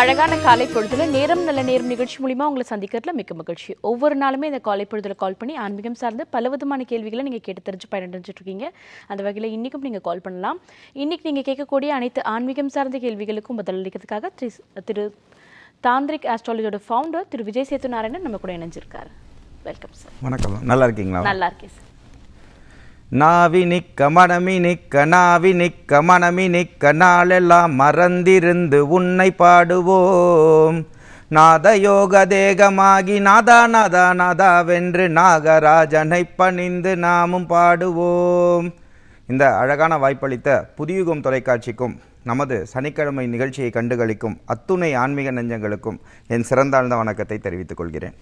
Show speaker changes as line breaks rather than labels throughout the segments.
அழகான காலை பொழுதுல நேரம் நல்ல நேரம் நிகழ்ச்சி மூலிமா உங்களை சந்திக்கிறதுல மிக்க மகிழ்ச்சி ஒவ்வொரு நாளுமே இந்த காலை பொழுதுல கால் பண்ணி ஆன்மீகம் சார்ந்து பல விதமான கேள்விகளை நீங்கள் கேட்டு தெரிஞ்சு பயனடைஞ்சிட்டு இருக்கீங்க அந்த வகையில் இன்றைக்கும் நீங்கள் கால் பண்ணலாம் இன்னைக்கு நீங்கள் கேட்கக்கூடிய அனைத்து ஆன்மீகம் சார்ந்த கேள்விகளுக்கும் பதிலளிக்கிறதுக்காக திரு திரு தாந்திரிக் ஆஸ்ட்ராலஜியோட ஃபவுண்டர் திரு விஜய் சேத்து நாராயணன் நம்ம கூட இணைஞ்சிருக்காரு வெல்கம் சார் வணக்கம் நல்லா இருக்கீங்களா நல்லா இருக்கேன் சார்
நாவி நாவி நிக்க கனாவினி நிக்க நாளெல்லாம் மறந்திருந்து உன்னை பாடுவோம் யோக தேகமாகி நாதா நாதா நாதா வென்று நாகராஜனை பணிந்து நாமும் பாடுவோம் இந்த அழகான வாய்ப்பளித்த புதியுகம் தொலைக்காட்சிக்கும் நமது சனிக்கிழமை நிகழ்ச்சியை கண்டுகளிக்கும் அத்துணை ஆன்மீக நெஞ்சங்களுக்கும் என் சிறந்தாழ்ந்த வணக்கத்தை தெரிவித்துக் கொள்கிறேன்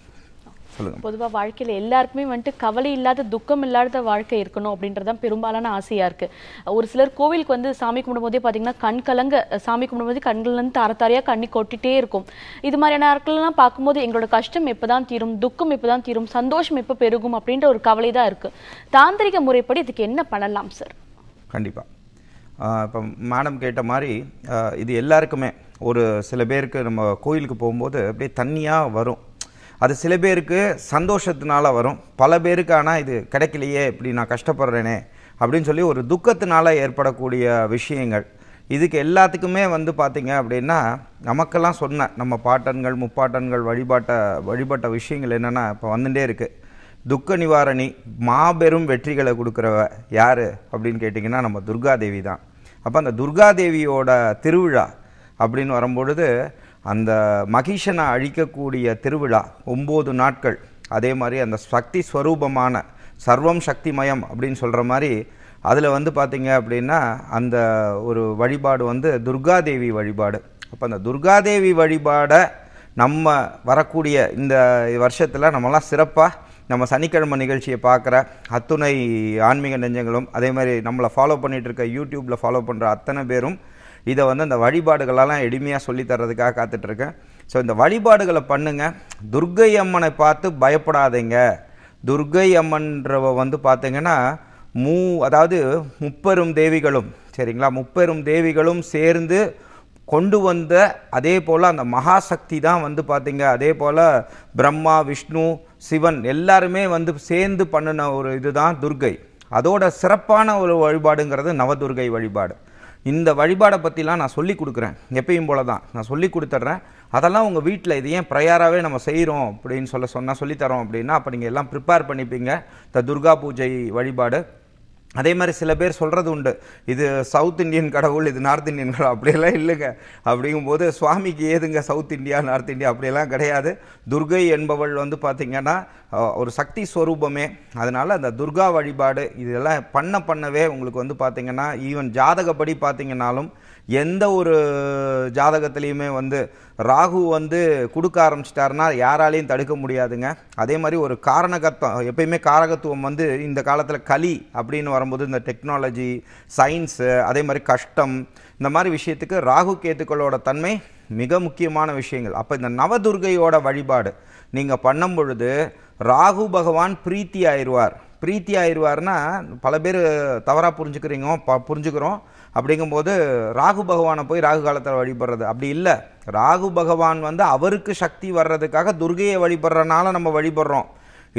பொதுவாக வாழ்க்கையில் எல்லாருக்குமே வந்துட்டு கவலை இல்லாத துக்கம் இல்லாத வாழ்க்கை இருக்கணும் அப்படின்றதான் பெரும்பாலான ஆசையாக இருக்குது ஒரு சிலர் கோவிலுக்கு வந்து சாமி கும்பிடும்போதே பார்த்தீங்கன்னா கண் கலங்க சாமி கும்பிடும்போது கண்கள்லேருந்து தாரத்தாரியாக கண்ணி கொட்டிகிட்டே இருக்கும் இது மாதிரியான ஆட்கள்லாம் பார்க்கும்போது எங்களோட கஷ்டம் எப்போ தான் தீரும் துக்கம் எப்போ தான் தீரும் சந்தோஷம் எப்போ பெருகும் அப்படின்ற ஒரு கவலை தான் இருக்குது தாந்திரிக முறைப்படி இதுக்கு என்ன பண்ணலாம் சார்
கண்டிப்பாக இப்போ மேடம் கேட்ட மாதிரி இது எல்லாருக்குமே ஒரு சில பேருக்கு நம்ம கோயிலுக்கு போகும்போது அப்படியே தண்ணியாக வரும் அது சில பேருக்கு சந்தோஷத்தினால வரும் பல பேருக்கு ஆனால் இது கிடைக்கலையே இப்படி நான் கஷ்டப்படுறேனே அப்படின்னு சொல்லி ஒரு துக்கத்தினால ஏற்படக்கூடிய விஷயங்கள் இதுக்கு எல்லாத்துக்குமே வந்து பார்த்திங்க அப்படின்னா நமக்கெல்லாம் சொன்ன நம்ம பாட்டன்கள் முப்பாட்டன்கள் வழிபாட்ட வழிபட்ட விஷயங்கள் என்னென்னா இப்போ வந்துட்டே இருக்குது துக்க நிவாரணி மாபெரும் வெற்றிகளை கொடுக்குறவ யார் அப்படின்னு கேட்டிங்கன்னா நம்ம துர்காதேவி தான் அப்போ அந்த துர்காதேவியோட திருவிழா அப்படின்னு வரும்பொழுது அந்த மகிஷனை அழிக்கக்கூடிய திருவிழா ஒம்பது நாட்கள் அதே மாதிரி அந்த சக்தி ஸ்வரூபமான சர்வம் சக்திமயம் அப்படின்னு சொல்கிற மாதிரி அதில் வந்து பார்த்திங்க அப்படின்னா அந்த ஒரு வழிபாடு வந்து துர்காதேவி வழிபாடு அப்போ அந்த துர்காதேவி வழிபாடை நம்ம வரக்கூடிய இந்த வருஷத்தில் நம்மலாம் சிறப்பாக நம்ம சனிக்கிழமை நிகழ்ச்சியை பார்க்குற அத்துணை ஆன்மீக நெஞ்சங்களும் அதே மாதிரி நம்மளை ஃபாலோ பண்ணிகிட்டு இருக்க யூடியூப்பில் ஃபாலோ பண்ணுற அத்தனை பேரும் இதை வந்து அந்த வழிபாடுகளெல்லாம் எளிமையாக சொல்லித்தர்றதுக்காக காத்துட்ருக்கேன் ஸோ இந்த வழிபாடுகளை பண்ணுங்கள் துர்கை அம்மனை பார்த்து பயப்படாதீங்க துர்கை அம்மன்றவ வந்து பார்த்திங்கன்னா மூ அதாவது முப்பெரும் தேவிகளும் சரிங்களா முப்பெரும் தேவிகளும் சேர்ந்து கொண்டு வந்த அதே போல் அந்த மகாசக்தி தான் வந்து பார்த்திங்க அதே போல் பிரம்மா விஷ்ணு சிவன் எல்லாருமே வந்து சேர்ந்து பண்ணின ஒரு இதுதான் துர்கை அதோட சிறப்பான ஒரு வழிபாடுங்கிறது நவதுர்கை வழிபாடு இந்த வழிபாடை பற்றிலாம் நான் சொல்லி கொடுக்குறேன் எப்பயும் போல தான் நான் சொல்லி கொடுத்துட்றேன் அதெல்லாம் உங்கள் வீட்டில் இது ஏன் ப்ரையராகவே நம்ம செய்கிறோம் அப்படின்னு சொல்ல சொன்னால் சொல்லித்தரோம் அப்படின்னா அப்போ நீங்கள் எல்லாம் ப்ரிப்பேர் பண்ணிப்பீங்க இந்த துர்கா பூஜை வழிபாடு அதே மாதிரி சில பேர் சொல்கிறது உண்டு இது சவுத் இந்தியன் கடவுள் இது நார்த் இந்தியன் கடவுள் அப்படியெல்லாம் இல்லைங்க அப்படிங்கும்போது சுவாமிக்கு ஏதுங்க சவுத் இந்தியா நார்த் இந்தியா அப்படியெல்லாம் கிடையாது துர்கை என்பவள் வந்து பார்த்திங்கன்னா ஒரு சக்தி ஸ்வரூபமே அதனால் அந்த துர்கா வழிபாடு இதெல்லாம் பண்ண பண்ணவே உங்களுக்கு வந்து பார்த்திங்கன்னா ஈவன் ஜாதகப்படி பார்த்திங்கனாலும் எந்த ஒரு ஜாதகத்துலேயுமே வந்து ராகு வந்து கொடுக்க ஆரம்பிச்சிட்டாருன்னா யாராலையும் தடுக்க முடியாதுங்க அதே மாதிரி ஒரு காரணகத்துவம் எப்பயுமே காரகத்துவம் வந்து இந்த காலத்தில் களி அப்படின்னு வரும்போது இந்த டெக்னாலஜி சயின்ஸு அதே மாதிரி கஷ்டம் இந்த மாதிரி விஷயத்துக்கு ராகு கேத்துக்களோட தன்மை மிக முக்கியமான விஷயங்கள் அப்போ இந்த நவதுர்கையோட வழிபாடு நீங்கள் பண்ணும் பொழுது ராகு பகவான் பிரீத்தி ஆயிடுவார் பிரீத்தி ஆயிடுவார்னா பல பேர் தவறாக புரிஞ்சுக்கிறீங்க ப புரிஞ்சுக்கிறோம் அப்படிங்கும்போது ராகு பகவானை போய் ராகு காலத்தில் வழிபடுறது அப்படி இல்லை ராகு பகவான் வந்து அவருக்கு சக்தி வர்றதுக்காக துர்கையை வழிபடுறனால நம்ம வழிபடுறோம்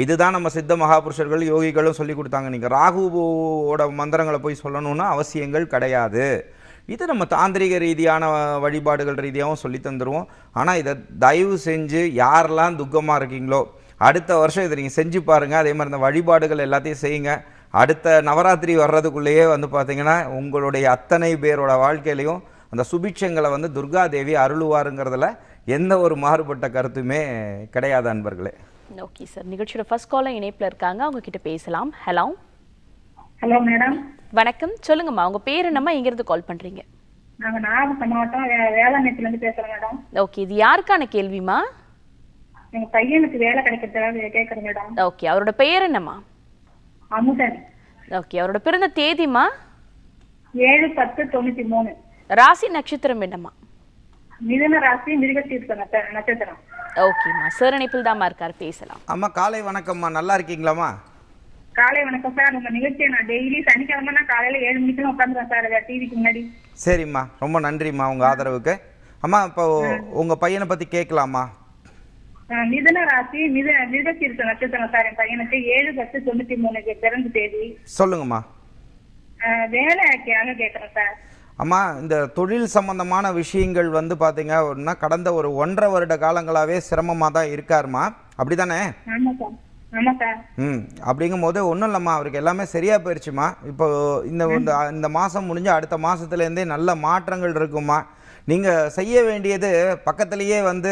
இதுதான் நம்ம சித்த மகாபுருஷர்கள் யோகிகளும் சொல்லி கொடுத்தாங்க நீங்கள் ராகுவோட மந்திரங்களை போய் சொல்லணும்னு அவசியங்கள் கிடையாது இது நம்ம தாந்திரிக ரீதியான வழிபாடுகள் ரீதியாகவும் சொல்லி தந்துடுவோம் ஆனால் இதை தயவு செஞ்சு யாரெல்லாம் துக்கமாக இருக்கீங்களோ அடுத்த வருஷம் இதை நீங்கள் செஞ்சு பாருங்கள் அதே மாதிரி இந்த வழிபாடுகள் எல்லாத்தையும் செய்யுங்க அடுத்த நவராத்திரி வர்றதுக்குள்ளேயே வந்து பார்த்திங்கன்னா உங்களுடைய அத்தனை பேரோட வாழ்க்கையிலையும் அந்த சுபிக்ஷங்களை வந்து துர்காதேவி அருளுவாருங்கிறதுல எந்த ஒரு மாறுபட்ட கருத்துமே கிடையாது அன்பர்களே
ஓகே சார் நிகழ்ச்சியோட ஃபர்ஸ்ட் கால இணைப்பில் இருக்காங்க அவங்க கிட்ட பேசலாம் ஹலோ ஹலோ மேடம் வணக்கம் சொல்லுங்கம்மா உங்க பேர் என்னம்மா எங்கிருந்து கால் பண்றீங்க நாங்க நாகப்பட்டினம் மாவட்டம் இருந்து பேசுறோம் மேடம் ஓகே இது யாருக்கான கேள்விமா எங்க பையனுக்கு வேலை கிடைக்கிறதுக்காக கேக்குறேன் மேடம் ஓகே அவரோட பெயர் என்னம்மா அமுதன் ஓகே அவரோட பிறந்த தேதிமா ஏழு பத்து தொண்ணூத்தி மூணு ராசி நட்சத்திரம் என்னம்மா மிதுன ராசி மிருகசீர்த்த நட்சத்திரம் ஓகேம்மா சார் இணைப்பில் தான் இருக்கார்
பேசலாம் அம்மா காலை வணக்கம்மா நல்லா இருக்கீங்களாம்மா
காலை வணக்கம் சார் உங்க நிகழ்ச்சியை நான் டெய்லி சனிக்கிழமை நான் காலையில ஏழு மணிக்கு உட்காந்துறேன் சார் டிவிக்கு முன்னாடி
சரிம்மா ரொம்ப நன்றிம்மா உங்க ஆதரவுக்கு அம்மா இப்போ உங்க பையனை பத்தி கேட்கலாமா
மிதன ராசி மித மிதத்திற்கு நட்சத்திரம் சார் என் பையனுக்கு ஏழு பத்து தொண்ணூத்தி மூணு பிறந்த தேதி சொல்லுங்கம்மா வேலை கேட்கறேன் சார்
அம்மா இந்த தொழில் சம்பந்தமான விஷயங்கள் வந்து பாத்தீங்க அப்படின்னா கடந்த ஒரு ஒன்றரை வருட காலங்களாவே சிரமமாக தான் இருக்காருமா அப்படி ம் அப்படிங்கும் போது ஒன்றும் இல்லைம்மா அவருக்கு எல்லாமே சரியா போயிடுச்சுமா இப்போ இந்த இந்த மாதம் முடிஞ்சு அடுத்த மாதத்துலேருந்தே நல்ல மாற்றங்கள் இருக்குமா நீங்கள் செய்ய வேண்டியது பக்கத்துலேயே வந்து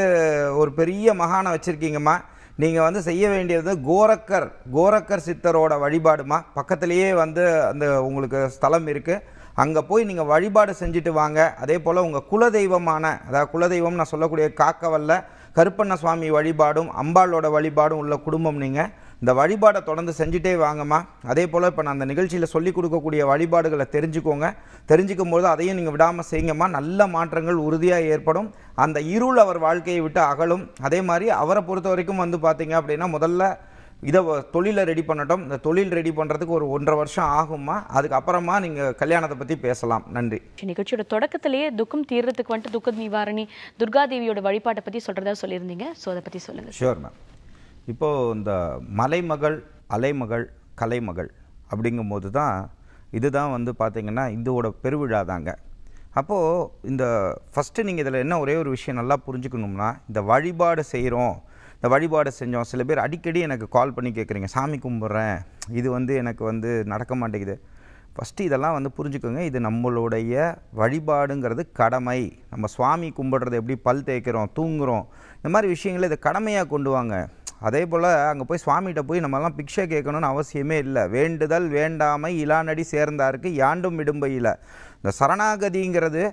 ஒரு பெரிய மகானை வச்சுருக்கீங்கம்மா நீங்கள் வந்து செய்ய வேண்டியது கோரக்கர் கோரக்கர் சித்தரோட வழிபாடுமா பக்கத்துலேயே வந்து அந்த உங்களுக்கு ஸ்தலம் இருக்குது அங்கே போய் நீங்கள் வழிபாடு செஞ்சுட்டு வாங்க அதே போல் உங்கள் குலதெய்வமான அதாவது குலதெய்வம் நான் சொல்லக்கூடிய காக்கவல்ல கருப்பண்ண சுவாமி வழிபாடும் அம்பாளோட வழிபாடும் உள்ள குடும்பம் நீங்கள் இந்த வழிபாடை தொடர்ந்து செஞ்சுட்டே வாங்கம்மா அதே போல் இப்போ நான் அந்த நிகழ்ச்சியில் சொல்லிக் கொடுக்கக்கூடிய வழிபாடுகளை தெரிஞ்சுக்கோங்க தெரிஞ்சுக்கும் போது அதையும் நீங்கள் விடாமல் செய்யுங்கம்மா நல்ல மாற்றங்கள் உறுதியாக ஏற்படும் அந்த இருள் அவர் வாழ்க்கையை விட்டு அகலும் அதே மாதிரி அவரை பொறுத்த வரைக்கும் வந்து பார்த்தீங்க அப்படின்னா முதல்ல இதை தொழிலை ரெடி பண்ணட்டும் இந்த தொழில் ரெடி பண்ணுறதுக்கு ஒரு ஒன்றரை வருஷம் ஆகுமா அதுக்கப்புறமா நீங்கள் கல்யாணத்தை பற்றி பேசலாம் நன்றி
நிகழ்ச்சியோட தொடக்கத்திலேயே துக்கம் தீர்றதுக்கு வந்துட்டு துக்க நிவாரணி துர்காதேவியோட வழிபாட்டை பற்றி சொல்கிறதா சொல்லியிருந்தீங்க ஸோ அதை பற்றி சொல்லுங்கள்
ஷோர் மேம் இப்போது இந்த மலைமகள் அலைமகள் கலைமகள் அப்படிங்கும்போது தான் இதுதான் வந்து பார்த்திங்கன்னா இந்துவோட பெருவிழா தாங்க அப்போது இந்த ஃபஸ்ட்டு நீங்கள் இதில் என்ன ஒரே ஒரு விஷயம் நல்லா புரிஞ்சுக்கணும்னா இந்த வழிபாடு செய்கிறோம் இந்த வழிபாடு செஞ்சோம் சில பேர் அடிக்கடி எனக்கு கால் பண்ணி கேட்குறீங்க சாமி கும்பிட்றேன் இது வந்து எனக்கு வந்து நடக்க மாட்டேங்குது ஃபஸ்ட்டு இதெல்லாம் வந்து புரிஞ்சுக்கோங்க இது நம்மளுடைய வழிபாடுங்கிறது கடமை நம்ம சுவாமி கும்பிட்றது எப்படி பல் தேய்க்கிறோம் தூங்குகிறோம் இந்த மாதிரி விஷயங்களை இதை கடமையாக கொண்டு வாங்க அதே போல் அங்கே போய் சுவாமிகிட்ட போய் நம்மலாம் பிக்ஷை கேட்கணும்னு அவசியமே இல்லை வேண்டுதல் வேண்டாமை இலானடி சேர்ந்தாருக்கு யாண்டும் விடும்பையில் இந்த சரணாகதிங்கிறது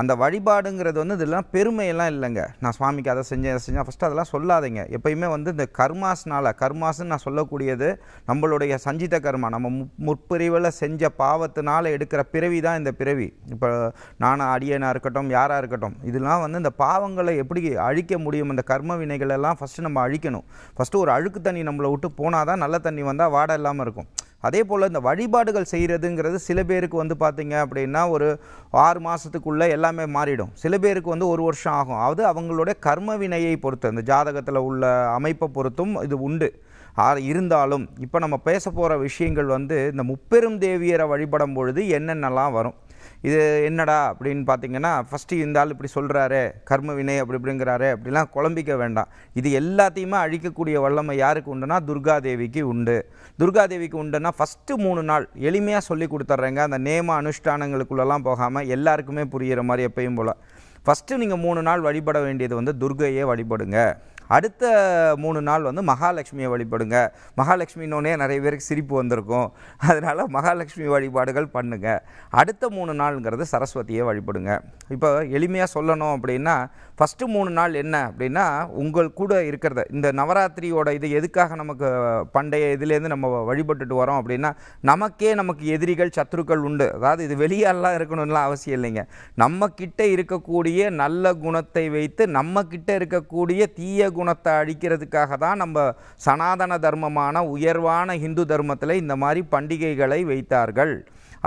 அந்த வழிபாடுங்கிறது வந்து இதெல்லாம் பெருமையெல்லாம் இல்லைங்க நான் சுவாமிக்கு அதை செஞ்சேன் அதை செஞ்சேன் ஃபஸ்ட்டு அதெல்லாம் சொல்லாதீங்க எப்பயுமே வந்து இந்த கர்மாஸ்னால் கர்மாஸ்ன்னு நான் சொல்லக்கூடியது நம்மளுடைய சஞ்சித கர்மா நம்ம முற்பிரிவில் செஞ்ச பாவத்தினால் எடுக்கிற பிறவி தான் இந்த பிறவி இப்போ நானாக அடியனாக இருக்கட்டும் யாராக இருக்கட்டும் இதெல்லாம் வந்து இந்த பாவங்களை எப்படி அழிக்க முடியும் இந்த கர்ம வினைகளெல்லாம் ஃபஸ்ட்டு நம்ம அழிக்கணும் ஃபஸ்ட்டு ஒரு அழுக்கு தண்ணி நம்மளை விட்டு போனால் தான் நல்ல தண்ணி வந்தால் வாடை இல்லாமல் இருக்கும் அதே போல் இந்த வழிபாடுகள் செய்கிறதுங்கிறது சில பேருக்கு வந்து பார்த்திங்க அப்படின்னா ஒரு ஆறு மாதத்துக்குள்ளே எல்லாமே மாறிடும் சில பேருக்கு வந்து ஒரு வருஷம் ஆகும் அது அவங்களுடைய கர்ம வினையை பொறுத்து அந்த ஜாதகத்தில் உள்ள அமைப்பை பொறுத்தும் இது உண்டு இருந்தாலும் இப்போ நம்ம பேச போகிற விஷயங்கள் வந்து இந்த முப்பெரும் தேவியரை வழிபடும் பொழுது என்னென்னலாம் வரும் இது என்னடா அப்படின்னு பார்த்தீங்கன்னா ஃபஸ்ட்டு இந்த ஆள் இப்படி சொல்கிறாரு கர்ம வினை அப்படி இப்படிங்கிறாரு அப்படிலாம் குழம்பிக்க வேண்டாம் இது எல்லாத்தையுமே அழிக்கக்கூடிய வல்லமை யாருக்கு உண்டுனா துர்காதேவிக்கு உண்டு துர்காதேவிக்கு உண்டுன்னா ஃபஸ்ட்டு மூணு நாள் எளிமையாக சொல்லி கொடுத்துட்றேங்க அந்த நேம அனுஷ்டானங்களுக்குள்ளெல்லாம் போகாமல் எல்லாருக்குமே புரிகிற மாதிரி எப்பயும் போல் ஃபஸ்ட்டு நீங்கள் மூணு நாள் வழிபட வேண்டியது வந்து துர்கையே வழிபடுங்க அடுத்த மூணு நாள் வந்து மகாலட்சுமியை வழிபடுங்க மகாலட்சுமின்னொன்னே நிறைய பேருக்கு சிரிப்பு வந்திருக்கும் அதனால் மகாலட்சுமி வழிபாடுகள் பண்ணுங்கள் அடுத்த மூணு நாளுங்கிறது சரஸ்வதியை வழிபடுங்க இப்போ எளிமையாக சொல்லணும் அப்படின்னா ஃபஸ்ட்டு மூணு நாள் என்ன அப்படின்னா உங்கள் கூட இருக்கிறத இந்த நவராத்திரியோட இது எதுக்காக நமக்கு பண்டைய இதுலேருந்து நம்ம வழிபட்டுட்டு வரோம் அப்படின்னா நமக்கே நமக்கு எதிரிகள் சத்துருக்கள் உண்டு அதாவது இது வெளியாலெலாம் இருக்கணும்லாம் அவசியம் இல்லைங்க நம்ம கிட்ட இருக்கக்கூடிய நல்ல குணத்தை வைத்து நம்ம கிட்ட இருக்கக்கூடிய தீய குணத்தை அழிக்கிறதுக்காக தான் நம்ம சனாதன தர்மமான உயர்வான ஹிந்து தர்மத்தில் இந்த மாதிரி பண்டிகைகளை வைத்தார்கள்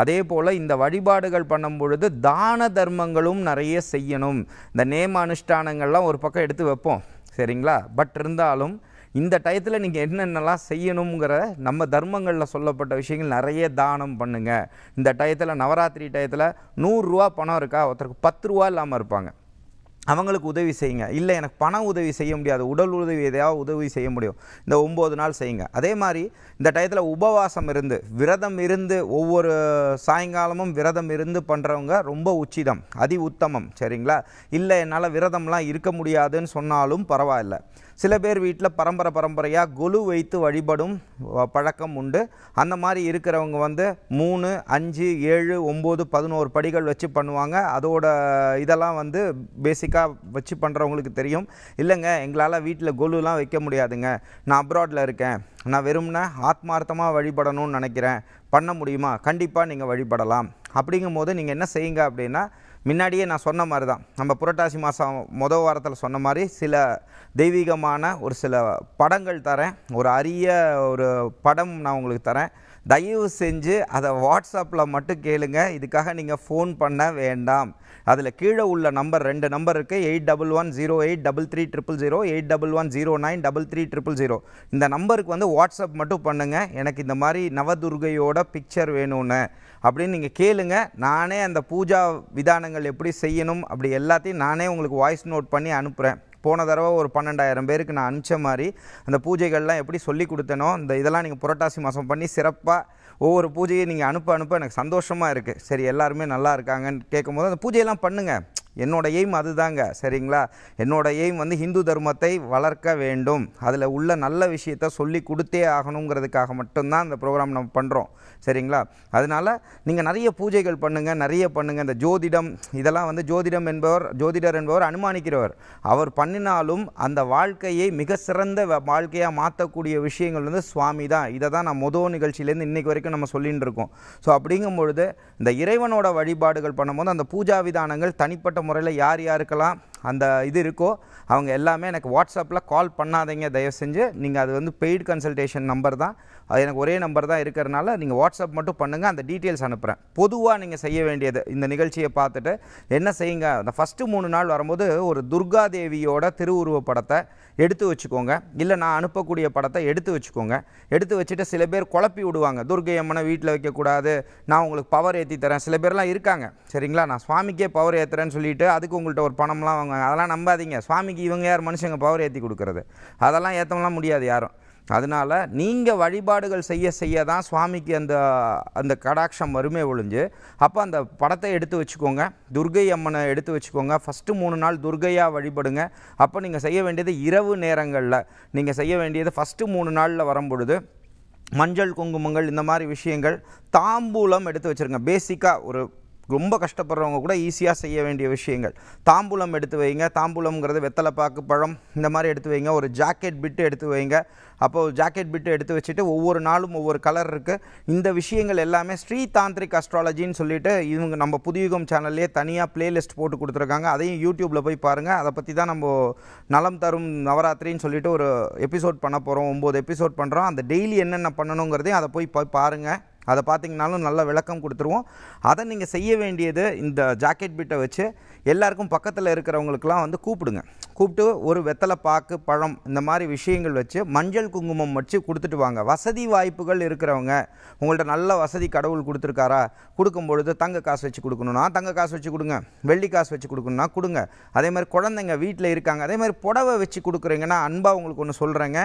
அதே போல் இந்த வழிபாடுகள் பண்ணும் பொழுது தான தர்மங்களும் நிறைய செய்யணும் இந்த நேம அனுஷ்டானங்கள்லாம் ஒரு பக்கம் எடுத்து வைப்போம் சரிங்களா பட் இருந்தாலும் இந்த டயத்தில் நீங்கள் என்னென்னலாம் செய்யணுங்கிற நம்ம தர்மங்களில் சொல்லப்பட்ட விஷயங்கள் நிறைய தானம் பண்ணுங்கள் இந்த டயத்தில் நவராத்திரி டயத்தில் நூறுரூவா பணம் இருக்கா ஒருத்தருக்கு பத்து ரூபா இல்லாமல் இருப்பாங்க அவங்களுக்கு உதவி செய்யுங்க இல்லை எனக்கு பணம் உதவி செய்ய முடியாது உடல் உதவி எதையாவது உதவி செய்ய முடியும் இந்த ஒம்பது நாள் செய்யுங்க அதே மாதிரி இந்த டயத்தில் உபவாசம் இருந்து விரதம் இருந்து ஒவ்வொரு சாயங்காலமும் விரதம் இருந்து பண்ணுறவங்க ரொம்ப உச்சிதம் அதி உத்தமம் சரிங்களா இல்லை என்னால் விரதம்லாம் இருக்க முடியாதுன்னு சொன்னாலும் பரவாயில்ல சில பேர் வீட்டில் பரம்பரை பரம்பரையாக கொலு வைத்து வழிபடும் பழக்கம் உண்டு அந்த மாதிரி இருக்கிறவங்க வந்து மூணு அஞ்சு ஏழு ஒம்பது பதினோரு படிகள் வச்சு பண்ணுவாங்க அதோட இதெல்லாம் வந்து பேசிக்காக வச்சு பண்ணுறவங்களுக்கு தெரியும் இல்லைங்க எங்களால் வீட்டில் கொலுலாம் வைக்க முடியாதுங்க நான் அப்ராடில் இருக்கேன் நான் வெறும்னா ஆத்மார்த்தமாக வழிபடணும்னு நினைக்கிறேன் பண்ண முடியுமா கண்டிப்பாக நீங்கள் வழிபடலாம் அப்படிங்கும் போது நீங்கள் என்ன செய்யுங்க அப்படின்னா முன்னாடியே நான் சொன்ன மாதிரி தான் நம்ம புரட்டாசி மாதம் மொதல் வாரத்தில் சொன்ன மாதிரி சில தெய்வீகமான ஒரு சில படங்கள் தரேன் ஒரு அரிய ஒரு படம் நான் உங்களுக்கு தரேன் தயவு செஞ்சு அதை வாட்ஸ்அப்பில் மட்டும் கேளுங்க இதுக்காக நீங்கள் ஃபோன் பண்ண வேண்டாம் அதில் கீழே உள்ள நம்பர் ரெண்டு நம்பர் இருக்குது eight double one zero eight double three triple zero eight double one zero nine double three triple zero இந்த நம்பருக்கு வந்து வாட்ஸ்அப் மட்டும் பண்ணுங்கள் எனக்கு இந்த மாதிரி நவதுர்கையோட பிக்சர் வேணும்னு அப்படின்னு நீங்கள் கேளுங்க நானே அந்த பூஜா விதானங்கள் எப்படி செய்யணும் அப்படி எல்லாத்தையும் நானே உங்களுக்கு வாய்ஸ் நோட் பண்ணி அனுப்புகிறேன் போன தடவை ஒரு பன்னெண்டாயிரம் பேருக்கு நான் அனுப்பிச்ச மாதிரி அந்த பூஜைகள்லாம் எப்படி சொல்லி கொடுத்தனோ இந்த இதெல்லாம் நீங்கள் புரட்டாசி மாதம் பண்ணி சிறப்பாக ஒவ்வொரு பூஜையை நீங்கள் அனுப்ப அனுப்ப எனக்கு சந்தோஷமாக இருக்குது சரி எல்லாருமே நல்லா இருக்காங்கன்னு கேட்கும்போது அந்த பூஜையெல்லாம் பண்ணுங்கள் என்னோட எய்ம் அதுதாங்க சரிங்களா என்னோட எய்ம் வந்து ஹிந்து தர்மத்தை வளர்க்க வேண்டும் அதில் உள்ள நல்ல விஷயத்த சொல்லி கொடுத்தே ஆகணுங்கிறதுக்காக மட்டும்தான் அந்த ப்ரோக்ராம் நம்ம பண்ணுறோம் சரிங்களா அதனால் நீங்கள் நிறைய பூஜைகள் பண்ணுங்கள் நிறைய பண்ணுங்கள் இந்த ஜோதிடம் இதெல்லாம் வந்து ஜோதிடம் என்பவர் ஜோதிடர் என்பவர் அனுமானிக்கிறவர் அவர் பண்ணினாலும் அந்த வாழ்க்கையை மிக சிறந்த வாழ்க்கையாக மாற்றக்கூடிய விஷயங்கள் வந்து சுவாமி தான் இதை தான் நான் மொதல் நிகழ்ச்சியிலேருந்து இன்றைக்கு வரைக்கும் நம்ம சொல்லிகிட்டு இருக்கோம் ஸோ அப்படிங்கும் பொழுது இந்த இறைவனோட வழிபாடுகள் பண்ணும்போது அந்த பூஜா விதானங்கள் தனிப்பட்ட முறையில் யார் யாருக்கெல்லாம் அந்த இது இருக்கோ அவங்க எல்லாமே எனக்கு வாட்ஸ்அப்பில் கால் பண்ணாதீங்க தயவு செஞ்சு நீங்கள் அது வந்து பெய்டு கன்சல்டேஷன் நம்பர் தான் அது எனக்கு ஒரே நம்பர் தான் இருக்கிறனால நீங்கள் வாட்ஸ்அப் மட்டும் பண்ணுங்கள் அந்த டீட்டெயில்ஸ் அனுப்புகிறேன் பொதுவாக நீங்கள் செய்ய வேண்டியது இந்த நிகழ்ச்சியை பார்த்துட்டு என்ன செய்யுங்க அந்த ஃபஸ்ட்டு மூணு நாள் வரும்போது ஒரு துர்கா தேவியோட திருவுருவ படத்தை எடுத்து வச்சுக்கோங்க இல்லை நான் அனுப்பக்கூடிய படத்தை எடுத்து வச்சுக்கோங்க எடுத்து வச்சுட்டு சில பேர் குழப்பி விடுவாங்க துர்கை அம்மனை வீட்டில் வைக்கக்கூடாது நான் உங்களுக்கு பவர் ஏற்றி தரேன் சில பேர்லாம் இருக்காங்க சரிங்களா நான் சுவாமிக்கே பவர் ஏற்றுறேன்னு சொல்லிட்டு அதுக்கு உங்கள்கிட்ட ஒரு பணம்லாம் வாங்க அதெல்லாம் நம்பாதீங்க சுவாமிக்கு இவங்க யார் மனுஷங்க பவர் ஏற்றி கொடுக்குறது அதெல்லாம் ஏற்றமெல்லாம் முடியாது யாரும் அதனால் நீங்கள் வழிபாடுகள் செய்ய செய்ய தான் சுவாமிக்கு அந்த அந்த கடாட்சம் வறுமை ஒழிஞ்சு அப்போ அந்த படத்தை எடுத்து வச்சுக்கோங்க துர்கை அம்மனை எடுத்து வச்சுக்கோங்க ஃபஸ்ட்டு மூணு நாள் துர்கையாக வழிபடுங்க அப்போ நீங்கள் செய்ய வேண்டியது இரவு நேரங்களில் நீங்கள் செய்ய வேண்டியது ஃபஸ்ட்டு மூணு நாளில் வரும்பொழுது மஞ்சள் குங்குமங்கள் இந்த மாதிரி விஷயங்கள் தாம்பூலம் எடுத்து வச்சுருங்க பேசிக்காக ஒரு ரொம்ப கஷ்டப்படுறவங்க கூட ஈஸியாக செய்ய வேண்டிய விஷயங்கள் தாம்பூலம் எடுத்து வைங்க தாம்பூலம்ங்கிறது வெத்தலை பாக்கு பழம் இந்த மாதிரி எடுத்து வைங்க ஒரு ஜாக்கெட் பிட்டு எடுத்து வைங்க அப்போது ஜாக்கெட் பிட்டு எடுத்து வச்சுட்டு ஒவ்வொரு நாளும் ஒவ்வொரு கலர் இருக்குது இந்த விஷயங்கள் எல்லாமே ஸ்ரீ தாந்திரிக் அஸ்ட்ராலஜின்னு சொல்லிட்டு இவங்க நம்ம புதியுகம் சேனல்லே தனியாக பிளேலிஸ்ட் போட்டு கொடுத்துருக்காங்க அதையும் யூடியூப்பில் போய் பாருங்கள் அதை பற்றி தான் நம்ம நலம் தரும் நவராத்திரின்னு சொல்லிட்டு ஒரு எபிசோட் பண்ண போகிறோம் ஒம்பது எபிசோட் பண்ணுறோம் அந்த டெய்லி என்னென்ன பண்ணணுங்கிறதையும் அதை போய் பாருங்கள் அதை பார்த்தீங்கனாலும் நல்ல விளக்கம் கொடுத்துருவோம் அதை நீங்கள் செய்ய வேண்டியது இந்த ஜாக்கெட் பிட்டை வச்சு எல்லாருக்கும் பக்கத்தில் இருக்கிறவங்களுக்கெல்லாம் வந்து கூப்பிடுங்க கூப்பிட்டு ஒரு வெத்தலை பாக்கு பழம் இந்த மாதிரி விஷயங்கள் வச்சு மஞ்சள் குங்குமம் வச்சு கொடுத்துட்டு வாங்க வசதி வாய்ப்புகள் இருக்கிறவங்க உங்கள்ட்ட நல்ல வசதி கடவுள் கொடுத்துருக்காரா கொடுக்கும் பொழுது தங்க காசு வச்சு கொடுக்கணுன்னா தங்க காசு வச்சு கொடுங்க வெள்ளி காசு வச்சு கொடுக்கணுன்னா கொடுங்க அதே மாதிரி குழந்தைங்க வீட்டில் இருக்காங்க அதே மாதிரி புடவை வச்சு கொடுக்குறீங்கன்னா அன்பாக உங்களுக்கு ஒன்று சொல்கிறேங்க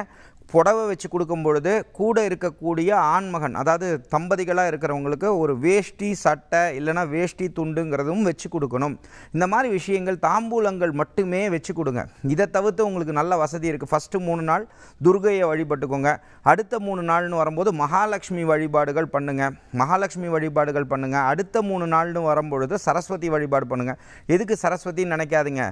புடவை வச்சு கொடுக்கும் பொழுது கூட இருக்கக்கூடிய ஆண்மகன் அதாவது தம்பதிகளாக இருக்கிறவங்களுக்கு ஒரு வேஷ்டி சட்டை இல்லைனா வேஷ்டி துண்டுங்கிறதும் வச்சு கொடுக்கணும் இந்த மாதிரி விஷயங்கள் தாம்பூலங்கள் மட்டுமே வச்சு கொடுங்க இதை தவிர்த்து உங்களுக்கு நல்ல வசதி இருக்குது ஃபஸ்ட்டு மூணு நாள் துர்கையை வழிபட்டுக்கோங்க அடுத்த மூணு நாள்னு வரும்போது மகாலட்சுமி வழிபாடுகள் பண்ணுங்கள் மகாலட்சுமி வழிபாடுகள் பண்ணுங்கள் அடுத்த மூணு நாள்னு வரும்பொழுது சரஸ்வதி வழிபாடு பண்ணுங்கள் எதுக்கு சரஸ்வதின்னு நினைக்காதுங்க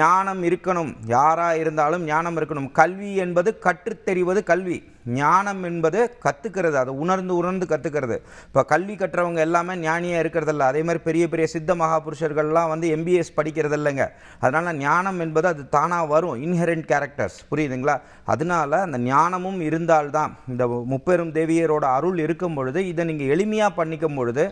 ஞானம் இருக்கணும் யாராக இருந்தாலும் ஞானம் இருக்கணும் கல்வி என்பது கற்றுத்தெரி புரிவது கல்வி ஞானம் என்பது கற்றுக்கிறது அதை உணர்ந்து உணர்ந்து கற்றுக்கிறது இப்போ கல்வி கற்றவங்க எல்லாமே ஞானியாக இருக்கிறதில்ல அதே மாதிரி பெரிய பெரிய சித்த மகாபுருஷர்கள்லாம் வந்து எம்பிஎஸ் படிக்கிறது இல்லைங்க அதனால் ஞானம் என்பது அது தானாக வரும் இன்ஹெரண்ட் கேரக்டர்ஸ் புரியுதுங்களா அதனால் அந்த ஞானமும் இருந்தால்தான் இந்த முப்பெரும் தேவியரோட அருள் இருக்கும் பொழுது இதை நீங்கள் எளிமையாக பண்ணிக்கும் பொழுது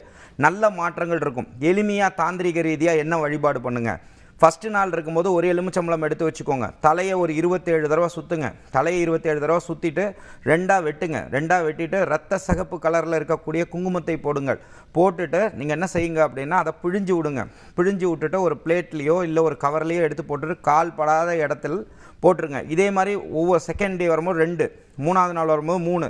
நல்ல மாற்றங்கள் இருக்கும் எளிமையாக தாந்திரிக ரீதியாக என்ன வழிபாடு பண்ணுங்கள் ஃபஸ்ட்டு நாள் இருக்கும்போது ஒரு எலுமிச்சம்பளம் எடுத்து வச்சுக்கோங்க தலையை ஒரு இருபத்தேழு தடவை சுற்றுங்க தலையை இருபத்தேழு தடவை சுற்றிட்டு ரெண்டாக வெட்டுங்க ரெண்டாக வெட்டிட்டு ரத்த சகப்பு கலரில் இருக்கக்கூடிய குங்குமத்தை போடுங்கள் போட்டுட்டு நீங்கள் என்ன செய்யுங்க அப்படின்னா அதை பிழிஞ்சு விடுங்க பிழிஞ்சு விட்டுட்டு ஒரு பிளேட்லேயோ இல்லை ஒரு கவர்லேயோ எடுத்து போட்டுட்டு கால் படாத இடத்தில் போட்டுருங்க இதே மாதிரி ஒவ்வொரு செகண்ட் டே வரும்போது ரெண்டு மூணாவது நாள் வரும்போது மூணு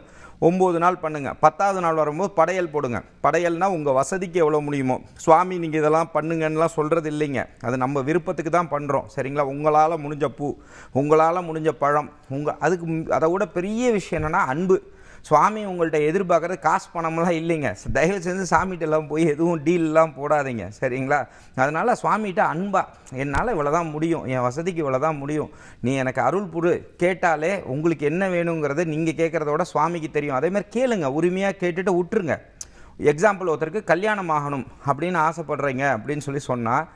ஒம்பது நாள் பண்ணுங்கள் பத்தாவது நாள் வரும்போது படையல் போடுங்க படையல்னால் உங்கள் வசதிக்கு எவ்வளோ முடியுமோ சுவாமி நீங்கள் இதெல்லாம் பண்ணுங்கன்னுலாம் சொல்கிறது இல்லைங்க அது நம்ம விருப்பத்துக்கு தான் பண்ணுறோம் சரிங்களா உங்களால் முடிஞ்ச பூ உங்களால் முடிஞ்ச பழம் உங்கள் அதுக்கு அதை விட பெரிய விஷயம் என்னென்னா அன்பு சுவாமி உங்கள்கிட்ட எதிர்பார்க்குறது காசு பணம்லாம் இல்லைங்க தயவு செஞ்சு சாமிகிட்டலாம் போய் எதுவும் டீல்லாம் போடாதீங்க சரிங்களா அதனால் சுவாமிகிட்ட அன்பா என்னால் இவ்வளோ தான் முடியும் என் வசதிக்கு இவ்வளோ தான் முடியும் நீ எனக்கு அருள் புரு கேட்டாலே உங்களுக்கு என்ன வேணுங்கிறத நீங்கள் கேட்குறதோட சுவாமிக்கு தெரியும் அதேமாதிரி கேளுங்க உரிமையாக கேட்டுட்டு விட்டுருங்க எக்ஸாம்பிள் ஒருத்தருக்கு கல்யாணம் ஆகணும் அப்படின்னு ஆசைப்பட்றீங்க அப்படின்னு சொல்லி சொன்னால்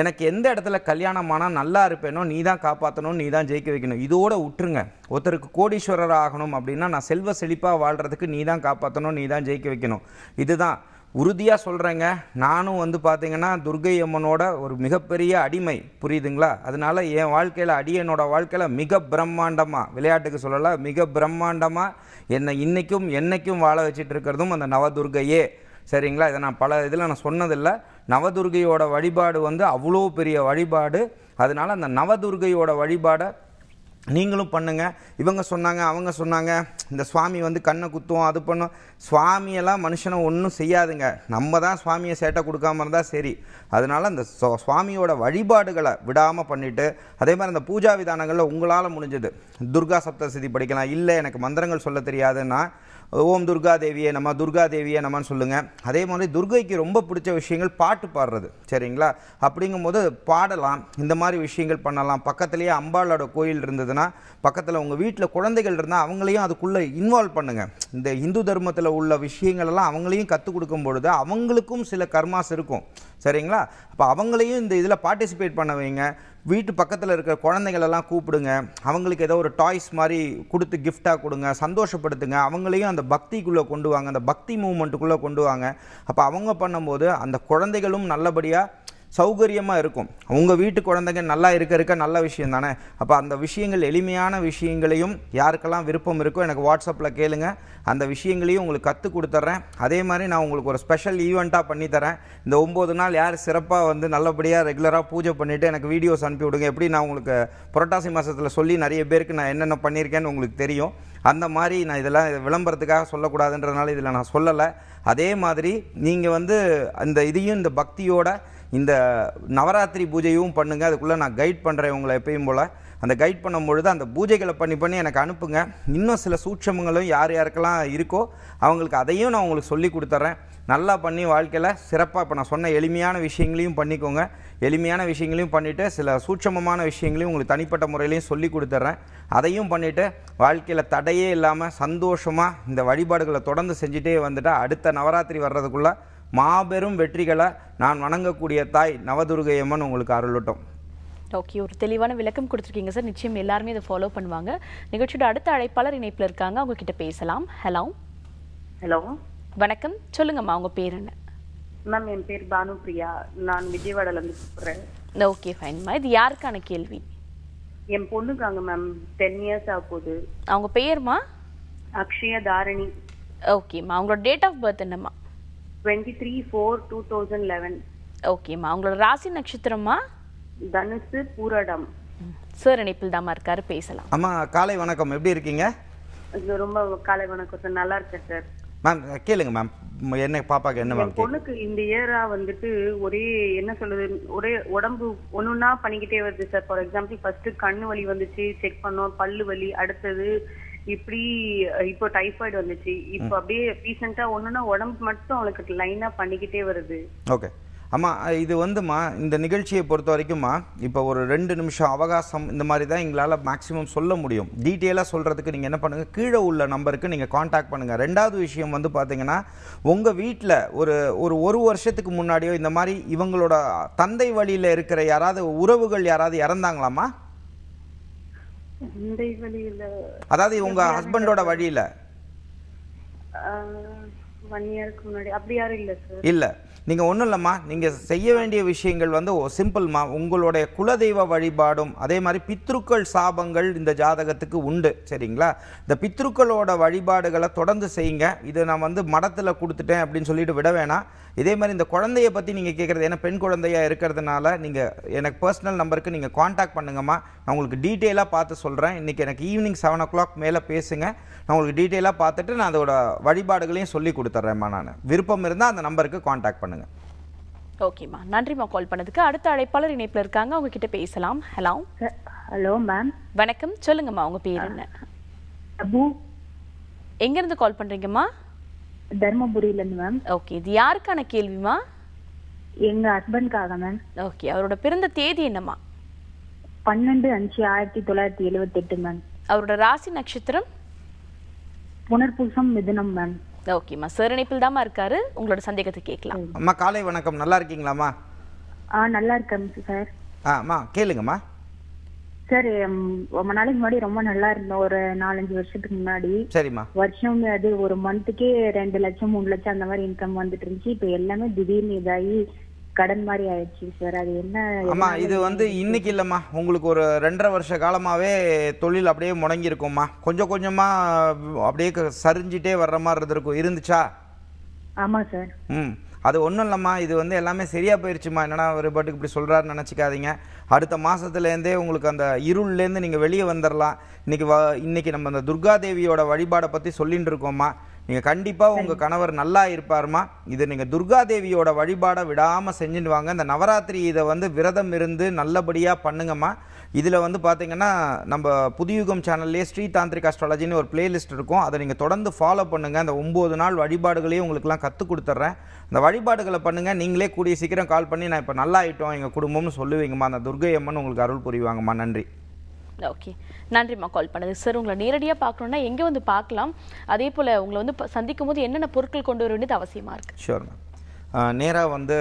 எனக்கு எந்த இடத்துல கல்யாணம் ஆனால் நல்லா இருப்பேனோ நீ தான் காப்பாற்றணும் நீ தான் ஜெயிக்க வைக்கணும் இதோட விட்டுருங்க ஒருத்தருக்கு கோடீஸ்வரர் ஆகணும் அப்படின்னா நான் செல்வ செழிப்பாக வாழ்கிறதுக்கு நீ தான் காப்பாற்றணும் நீ தான் ஜெயிக்க வைக்கணும் இதுதான் உறுதியாக சொல்கிறேங்க நானும் வந்து பார்த்திங்கன்னா துர்கை அம்மனோட ஒரு மிகப்பெரிய அடிமை புரியுதுங்களா அதனால் என் வாழ்க்கையில் அடியனோட வாழ்க்கையில் மிக பிரம்மாண்டமாக விளையாட்டுக்கு சொல்லலை மிக பிரம்மாண்டமாக என்னை இன்றைக்கும் என்றைக்கும் வாழ வச்சுட்டு இருக்கிறதும் அந்த நவதுர்கையே சரிங்களா இதை நான் பல இதில் நான் சொன்னதில்லை நவதுர்கையோட வழிபாடு வந்து அவ்வளோ பெரிய வழிபாடு அதனால் அந்த நவதுர்கையோட வழிபாடை நீங்களும் பண்ணுங்கள் இவங்க சொன்னாங்க அவங்க சொன்னாங்க இந்த சுவாமி வந்து கண்ணை குத்துவோம் அது பண்ணும் சுவாமியெல்லாம் மனுஷனை ஒன்றும் செய்யாதுங்க நம்ம தான் சுவாமியை சேட்டை கொடுக்காம இருந்தால் சரி அதனால் அந்த சுவாமியோட வழிபாடுகளை விடாமல் பண்ணிவிட்டு அதே மாதிரி அந்த பூஜா விதானங்களில் உங்களால் முடிஞ்சது துர்கா சப்தசதி படிக்கலாம் இல்லை எனக்கு மந்திரங்கள் சொல்ல தெரியாதுன்னா ஓம் துர்கா தேவியை நம்ம துர்கா தேவியை நம்மன்னு சொல்லுங்கள் அதே மாதிரி துர்கைக்கு ரொம்ப பிடிச்ச விஷயங்கள் பாட்டு பாடுறது சரிங்களா அப்படிங்கும்போது பாடலாம் இந்த மாதிரி விஷயங்கள் பண்ணலாம் பக்கத்துலேயே அம்பாளோட கோயில் இருந்ததுன்னா பக்கத்தில் உங்கள் வீட்டில் குழந்தைகள் இருந்தால் அவங்களையும் அதுக்குள்ளே இன்வால்வ் பண்ணுங்கள் இந்த இந்து தர்மத்தில் உள்ள விஷயங்களெல்லாம் அவங்களையும் கற்றுக் கொடுக்கும் பொழுது அவங்களுக்கும் சில கர்மாஸ் இருக்கும் சரிங்களா அப்போ அவங்களையும் இந்த இதில் பார்ட்டிசிபேட் பண்ண வைங்க வீட்டு பக்கத்தில் இருக்கிற குழந்தைங்களெல்லாம் கூப்பிடுங்க அவங்களுக்கு ஏதோ ஒரு டாய்ஸ் மாதிரி கொடுத்து கிஃப்டாக கொடுங்க சந்தோஷப்படுத்துங்க அவங்களையும் அந்த பக்திக்குள்ளே கொண்டு வாங்க அந்த பக்தி மூமெண்ட்டுக்குள்ளே கொண்டு வாங்க அப்போ அவங்க பண்ணும்போது அந்த குழந்தைகளும் நல்லபடியாக சௌகரியமாக இருக்கும் உங்கள் வீட்டு குழந்தைங்க நல்லா இருக்க இருக்க நல்ல விஷயம் தானே அப்போ அந்த விஷயங்கள் எளிமையான விஷயங்களையும் யாருக்கெல்லாம் விருப்பம் இருக்கோ எனக்கு வாட்ஸ்அப்பில் கேளுங்க அந்த விஷயங்களையும் உங்களுக்கு கற்றுக் கொடுத்துட்றேன் அதே மாதிரி நான் உங்களுக்கு ஒரு ஸ்பெஷல் ஈவெண்ட்டாக பண்ணித்தரேன் இந்த ஒம்பது நாள் யார் சிறப்பாக வந்து நல்லபடியாக ரெகுலராக பூஜை பண்ணிவிட்டு எனக்கு வீடியோஸ் அனுப்பி விடுங்க எப்படி நான் உங்களுக்கு புரட்டாசி மாதத்தில் சொல்லி நிறைய பேருக்கு நான் என்னென்ன பண்ணியிருக்கேன்னு உங்களுக்கு தெரியும் அந்த மாதிரி நான் இதெல்லாம் விளம்பரத்துக்காக சொல்லக்கூடாதுன்றதுனால இதில் நான் சொல்லலை அதே மாதிரி நீங்கள் வந்து அந்த இதையும் இந்த பக்தியோட இந்த நவராத்திரி பூஜையும் பண்ணுங்கள் அதுக்குள்ளே நான் கைட் பண்ணுறேன் உங்களை எப்பயும் போல் அந்த கைட் பண்ணும் பொழுது அந்த பூஜைகளை பண்ணி பண்ணி எனக்கு அனுப்புங்க இன்னும் சில சூட்சமங்களும் யார் யாருக்கெல்லாம் இருக்கோ அவங்களுக்கு அதையும் நான் உங்களுக்கு சொல்லி கொடுத்துட்றேன் நல்லா பண்ணி வாழ்க்கையில் சிறப்பாக இப்போ நான் சொன்ன எளிமையான விஷயங்களையும் பண்ணிக்கோங்க எளிமையான விஷயங்களையும் பண்ணிவிட்டு சில சூட்சமமான விஷயங்களையும் உங்களுக்கு தனிப்பட்ட முறையிலையும் சொல்லி கொடுத்துட்றேன் அதையும் பண்ணிவிட்டு வாழ்க்கையில் தடையே இல்லாமல் சந்தோஷமாக இந்த வழிபாடுகளை தொடர்ந்து செஞ்சுட்டே வந்துட்டால் அடுத்த நவராத்திரி வர்றதுக்குள்ளே மாபெரும் வெற்றிகளை நான் வணங்கக்கூடிய தாய் நவதுர்கையம்மன் உங்களுக்கு அருளட்டும்
ஓகே ஒரு தெளிவான விளக்கம் கொடுத்துருக்கீங்க சார் நிச்சயம் எல்லாருமே இதை ஃபாலோ பண்ணுவாங்க நிகழ்ச்சியோட அடுத்த அழைப்பாளர் இணைப்பில் இருக்காங்க அவங்க கிட்ட பேசலாம் ஹலோ ஹலோ வணக்கம் சொல்லுங்கம்மா உங்க பேர் என்ன மேம் என் பேர் பானு பிரியா நான் விஜயவாடாலேருந்து கூப்பிட்றேன் ஓகே ஃபைன்மா இது யாருக்கான கேள்வி என் பொண்ணுக்காங்க மேம் டென் இயர்ஸ் ஆக போகுது அவங்க பெயர்மா அக்ஷய தாரணி ஓகேம்மா அவங்களோட டேட் ஆஃப் பர்த் என்னம்மா twenty three four two thousand eleven ஓகேம்மா உங்களோட ராசி நட்சத்திரமா தனுசு பூரடம் சார் இணைப்பில் தாம்மா இருக்காரு பேசலாம்
அம்மா காலை வணக்கம் எப்படி இருக்கீங்க
ரொம்ப காலை வணக்கம் சார் நல்லா இருக்கேன் சார்
மேம் கேளுங்க மேம் என்ன பாப்பாக்கு என்ன மேம்
பொண்ணுக்கு இந்த இயரா வந்துட்டு ஒரே என்ன சொல்றது ஒரே உடம்பு ஒண்ணுன்னா பண்ணிக்கிட்டே வருது சார் ஃபார் எக்ஸாம்பிள் ஃபர்ஸ்ட் கண்ணு வலி வந்துச்சு செக் பண்ணோம் பல்லு வலி அடுத்தது இப்படி இப்போ டைஃபாய்டு வந்துச்சு இப்போ அப்படியே ரீசெண்டா ஒண்ணுனா உடம்பு மட்டும் அவளுக்கு லைனா பண்ணிக்கிட்டே வருது
ஓகே ஆமாம் இது வந்துமா இந்த நிகழ்ச்சியை பொறுத்த வரைக்கும்மா இப்போ ஒரு ரெண்டு நிமிஷம் அவகாசம் இந்த மாதிரி தான் எங்களால் மேக்ஸிமம் சொல்ல முடியும் டீட்டெயிலாக சொல்கிறதுக்கு நீங்கள் என்ன பண்ணுங்கள் கீழே உள்ள நம்பருக்கு நீங்கள் காண்டாக்ட் பண்ணுங்கள் ரெண்டாவது விஷயம் வந்து பார்த்தீங்கன்னா உங்கள் வீட்டில் ஒரு ஒரு ஒரு வருஷத்துக்கு முன்னாடியோ இந்த மாதிரி இவங்களோட தந்தை வழியில் இருக்கிற யாராவது உறவுகள் யாராவது இறந்தாங்களாம்மா
அதாவது உங்க ஹஸ்பண்டோட வழியில இல்ல
நீங்க ஒன்றும் இல்லைம்மா நீங்க செய்ய வேண்டிய விஷயங்கள் வந்து சிம்பிள்மா உங்களுடைய குலதெய்வ வழிபாடும் அதே மாதிரி பித்ருக்கள் சாபங்கள் இந்த ஜாதகத்துக்கு உண்டு சரிங்களா இந்த பித்ருக்களோட வழிபாடுகளை தொடர்ந்து செய்யுங்க இதை நான் வந்து மடத்தில் கொடுத்துட்டேன் அப்படின்னு சொல்லிட்டு விட வேணாம் இதே மாதிரி இந்த குழந்தைய பற்றி நீங்கள் கேட்குறது ஏன்னா பெண் குழந்தையாக இருக்கிறதுனால நீங்கள் எனக்கு பர்சனல் நம்பருக்கு நீங்கள் காண்டாக்ட் பண்ணுங்கம்மா நான் உங்களுக்கு டீட்டெயிலாக பார்த்து சொல்கிறேன் இன்றைக்கி எனக்கு ஈவினிங் செவன் ஓ கிளாக் மேலே பேசுங்க நான் உங்களுக்கு டீட்டெயிலாக பார்த்துட்டு நான் அதோட வழிபாடுகளையும் சொல்லி கொடுத்துட்றேம்மா நான் விருப்பம் இருந்தால் அந்த நம்பருக்கு காண்டாக்ட் பண்ணுங்கள்
ஓகேம்மா நன்றிம்மா கால் பண்ணதுக்கு அடுத்த அழைப்பாளர் இணைப்பில் இருக்காங்க உங்ககிட்ட பேசலாம் ஹலோ ஹலோ மேம் வணக்கம் சொல்லுங்கம்மா உங்க பேர் என்ன எங்கேருந்து கால் பண்ணுறீங்கம்மா தர்மபுரியிலேருந்து மேம் ஓகே இது யாருக்கான கேள்விமா எங்க ஹஸ்பண்ட்காக மேம் ஓகே அவரோட பிறந்த தேதி என்னம்மா பன்னெண்டு அஞ்சு ஆயிரத்தி தொள்ளாயிரத்தி எழுபத்தி எட்டு மேம் அவரோட ராசி நட்சத்திரம் புனர்பூசம் மிதுனம் மேம் ஓகேம்மா சார் இணைப்பில் தாம்மா இருக்காரு உங்களோட சந்தேகத்தை கேட்கலாம்
அம்மா காலை வணக்கம் நல்லா இருக்கீங்களாம்மா
ஆ நல்லா இருக்கேன் சார்
ஆ அம்மா கேளுங்கம்மா
சார் ரொம்ப நாளைக்கு முன்னாடி ரொம்ப நல்லா இருந்தோம் ஒரு நாலஞ்சு வருஷத்துக்கு முன்னாடி சரிம்மா வருஷம் அது ஒரு மந்த்துக்கே ரெண்டு லட்சம் மூணு லட்சம் அந்த மாதிரி இன்கம் வந்துட்டு இருந்துச்சு இப்ப எல்லாமே திடீர்னு இதாகி கடன் மாதிரி ஆயிடுச்சு சார் அது என்ன ஆமா இது வந்து
இன்னைக்கு இல்லம்மா உங்களுக்கு ஒரு ரெண்டரை வருஷ காலமாவே தொழில் அப்படியே முடங்கி இருக்கும்மா கொஞ்சம் கொஞ்சமா அப்படியே சரிஞ்சிட்டே வர்ற மாதிரி இருந்திருக்கும் இருந்துச்சா ஆமா சார் ம் அது ஒன்றும் இல்லைம்மா இது வந்து எல்லாமே சரியாக போயிடுச்சுமா என்னடா ஒரு பாட்டுக்கு இப்படி சொல்கிறாருன்னு நினச்சிக்காதீங்க அடுத்த மாதத்துலேருந்தே உங்களுக்கு அந்த இருள்லேருந்து நீங்கள் வெளியே வந்துடலாம் இன்றைக்கி வ இன்றைக்கி நம்ம அந்த துர்கா தேவியோட வழிபாடை பற்றி சொல்லிகிட்டு இருக்கோம்மா நீங்கள் கண்டிப்பாக உங்கள் கணவர் நல்லா இருப்பார்மா இது நீங்கள் துர்கா தேவியோட வழிபாடை விடாமல் செஞ்சுட்டு வாங்க இந்த நவராத்திரி இதை வந்து விரதம் இருந்து நல்லபடியாக பண்ணுங்கம்மா இதில் வந்து பார்த்தீங்கன்னா நம்ம புதியுகம் சேனல்லே ஸ்ரீ தாந்திரிக் அஸ்ட்ராலஜின்னு ஒரு பிளேலிஸ்ட் இருக்கும் அதை நீங்கள் தொடர்ந்து ஃபாலோ பண்ணுங்கள் அந்த ஒம்பது நாள் வழிபாடுகளையும் உங்களுக்குலாம் கற்றுக் கொடுத்துட்றேன் அந்த வழிபாடுகளை பண்ணுங்கள் நீங்களே கூடிய சீக்கிரம் கால் பண்ணி நான் இப்போ நல்லா ஆகிட்டோம் எங்கள் குடும்பம்னு சொல்லுவீங்கம்மா அந்த துர்கை அம்மன் உங்களுக்கு அருள் புரிவாங்கம்மா நன்றி
ஓகே நன்றிம்மா கால் பண்ணது சார் உங்களை நேரடியாக பார்க்கணுன்னா எங்கே வந்து பார்க்கலாம் அதே போல் உங்களை வந்து சந்திக்கும் போது என்னென்ன பொருட்கள் கொண்டு வர வேண்டியது அவசியமாக இருக்குது
ஷோர் மேம் நேராக வந்து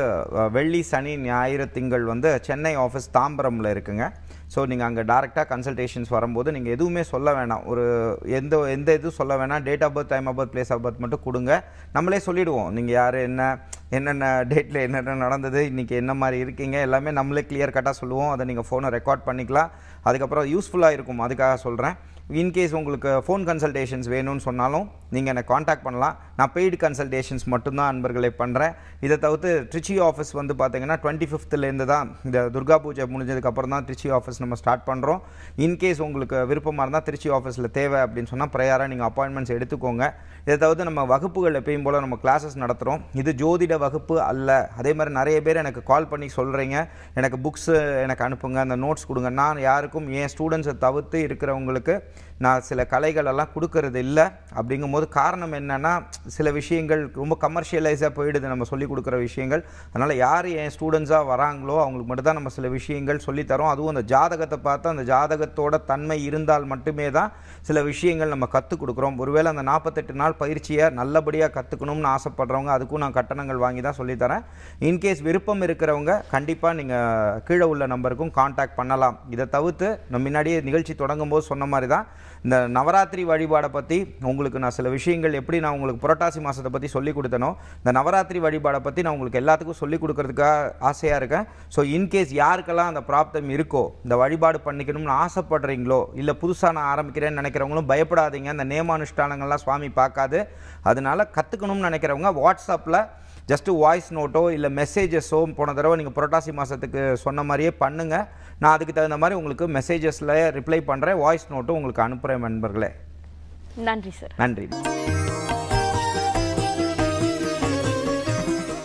வெள்ளி சனி ஞாயிறு திங்கள் வந்து சென்னை ஆஃபீஸ் தாம்பரமில் இருக்குங்க ஸோ நீங்கள் அங்கே டேரெக்டாக கன்சல்டேஷன்ஸ் வரும்போது நீங்கள் எதுவுமே சொல்ல வேணாம் ஒரு எந்த எந்த இதுவும் சொல்ல வேணாம் date of birth time of birth place of birth மட்டும் கொடுங்க நம்மளே சொல்லிவிடுவோம் நீங்கள் யார் என்ன என்னென்ன டேட்டில் என்னென்ன நடந்தது இன்றைக்கி என்ன மாதிரி இருக்கீங்க எல்லாமே நம்மளே கிளியர் கட்டாக சொல்லுவோம் அதை நீங்கள் ஃபோனை ரெக்கார்ட் பண்ணிக்கலாம் அதுக்கப்புறம் யூஸ்ஃபுல்லாக இருக்கும் அதுக்காக சொல்கிறேன் இன்கேஸ் உங்களுக்கு ஃபோன் கன்சல்டேஷன்ஸ் வேணும்னு சொன்னாலும் நீங்கள் என்னை காண்டாக்ட் பண்ணலாம் நான் பெய்டு கன்சல்டேஷன்ஸ் மட்டும்தான் அன்பர்களை பண்ணுறேன் இதை தவிர்த்து திருச்சி ஆஃபீஸ் வந்து பார்த்தீங்கன்னா டுவெண்ட்டி ஃபிஃப்த்துலேருந்து தான் இந்த துர்கா பூஜை முடிஞ்சதுக்கப்புறம் தான் திருச்சி ஆஃபீஸ் நம்ம ஸ்டார்ட் பண்ணுறோம் இன்கேஸ் உங்களுக்கு விருப்பமாக இருந்தால் திருச்சி ஆஃபீஸில் தேவை அப்படின்னு சொன்னால் ப்ரேயராக நீங்கள் அப்பாயின்மெண்ட்ஸ் எடுத்துக்கோங்க இதை தவிர்த்து நம்ம வகுப்புகள் எப்பயும் போல் நம்ம கிளாஸஸ் நடத்துகிறோம் இது ஜோதிட வகுப்பு அல்ல அதே மாதிரி நிறைய பேர் எனக்கு கால் பண்ணி சொல்கிறீங்க எனக்கு புக்ஸு எனக்கு அனுப்புங்க அந்த நோட்ஸ் கொடுங்க நான் யாருக்கும் என் ஸ்டூடெண்ட்ஸை தவிர்த்து இருக்கிறவங்களுக்கு நான் சில கலைகளெல்லாம் கொடுக்கறது இல்லை அப்படிங்கும்போது காரணம் என்னென்னா சில விஷயங்கள் ரொம்ப கமர்ஷியலைஸாக போயிடுது நம்ம சொல்லிக் கொடுக்குற விஷயங்கள் அதனால் யார் என் ஸ்டூடெண்ட்ஸாக வராங்களோ அவங்களுக்கு மட்டும்தான் நம்ம சில விஷயங்கள் சொல்லித்தரோம் அதுவும் அந்த ஜாதகத்தை பார்த்து அந்த ஜாதகத்தோட தன்மை இருந்தால் மட்டுமே தான் சில விஷயங்கள் நம்ம கற்றுக் கொடுக்குறோம் ஒருவேளை அந்த நாற்பத்தெட்டு நாள் பயிற்சியை நல்லபடியாக கற்றுக்கணும்னு ஆசைப்படுறவங்க அதுக்கும் நான் கட்டணங்கள் வாங்கி தான் சொல்லித்தரேன் இன்கேஸ் விருப்பம் இருக்கிறவங்க கண்டிப்பாக நீங்கள் கீழே உள்ள நம்பருக்கும் காண்டாக்ட் பண்ணலாம் இதை தவிர்த்து நம்ம முன்னாடியே நிகழ்ச்சி தொடங்கும் போது சொன்ன மாதிரி தான் இந்த நவராத்திரி வழிபாடை பற்றி உங்களுக்கு நான் சில விஷயங்கள் எப்படி நான் உங்களுக்கு புரட்டாசி மாதத்தை பற்றி சொல்லிக் கொடுத்தனோ இந்த நவராத்திரி வழிபாடை பற்றி நான் உங்களுக்கு எல்லாத்துக்கும் சொல்லிக் கொடுக்குறதுக்காக ஆசையாக இருக்கேன் ஸோ இன்கேஸ் யாருக்கெல்லாம் அந்த ப்ராப்ளம் இருக்கோ இந்த வழிபாடு பண்ணிக்கணும்னு ஆசைப்படுறீங்களோ இல்லை புதுசாக நான் ஆரம்பிக்கிறேன்னு நினைக்கிறவங்களும் பயப்படாதீங்க அந்த நேமானுஷ்டானங்கள்லாம் சுவாமி பார்க்காது அதனால் கற்றுக்கணும்னு நினைக்கிறவங்க வாட்ஸ்அப்பில் ஜஸ்ட்டு வாய்ஸ் நோட்டோ இல்லை மெசேஜஸோ போன தடவை நீங்கள் புரட்டாசி மாதத்துக்கு சொன்ன மாதிரியே பண்ணுங்கள் நான் அதுக்கு தகுந்த மாதிரி உங்களுக்கு மெசேஜஸில் ரிப்ளை பண்ணுறேன் வாய்ஸ் நோட்டும் உங்களுக்கு அனுப்புகிறேன் நண்பர்களே நன்றி சார் நன்றி